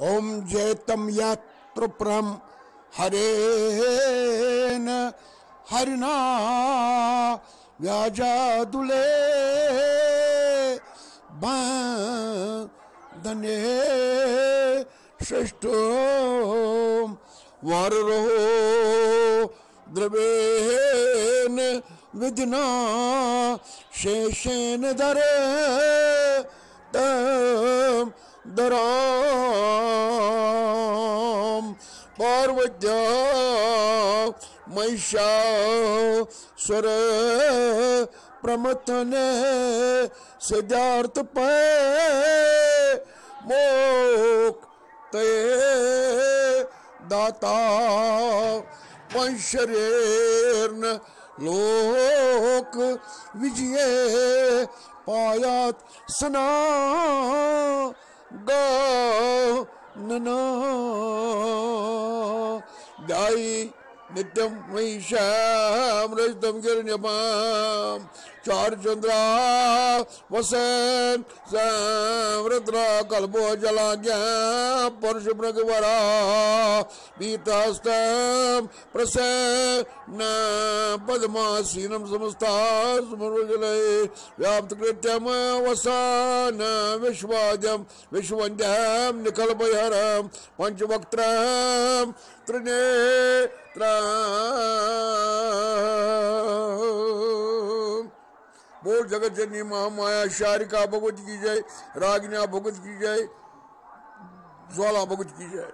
ओम जयतम यात्रुप्रम हरे न हरिना व्याजा दुले धने श्रेष्ठ वर रहो द्रवेन विजना शेषेन दर दरा पार्वत्या स्वर प्रमथन सिद्धार्थ पोक ते दाता पंशरेर्ण लोक विजय पायात सना गा नना தாய் நித்தம் மெய் ஷாம் ரஜ்தம் கிருண்யமாம் चारुचंद्रा वसेन वृद्र कल्पो जलाज्ञ पुरुष मृगवरा पीतहस्त न पद्मासीनम समस्ता स्मृजले व्याप्तकृत्यम वसान विश्वाजम विश्वञ्जम निकल्पयरम पंचवक्त्र त्रिने त्रा बोल जगत जननी महामाया शारिका भगवत की जय रागना भगवत की जय ज्वाला भगवत की जय